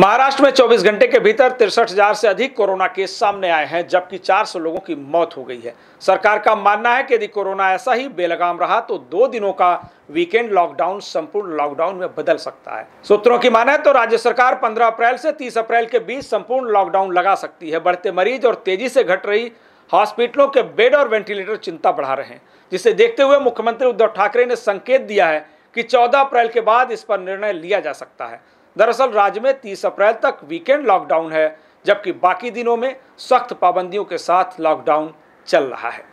महाराष्ट्र में 24 घंटे के भीतर तिरसठ हजार से अधिक कोरोना केस सामने आए हैं जबकि 400 लोगों की मौत हो गई है सरकार का मानना है कि यदि कोरोना ऐसा ही बेलगाम रहा तो दो दिनों का वीकेंड लॉकडाउन संपूर्ण लॉकडाउन में बदल सकता है सूत्रों की माने तो राज्य सरकार 15 अप्रैल से 30 अप्रैल के बीच संपूर्ण लॉकडाउन लगा सकती है बढ़ते मरीज और तेजी से घट रही हॉस्पिटलों के बेड और वेंटिलेटर चिंता बढ़ा रहे हैं जिसे देखते हुए मुख्यमंत्री उद्धव ठाकरे ने संकेत दिया है कि चौदह अप्रैल के बाद इस पर निर्णय लिया जा सकता है दरअसल राज्य में 30 अप्रैल तक वीकेंड लॉकडाउन है जबकि बाकी दिनों में सख्त पाबंदियों के साथ लॉकडाउन चल रहा है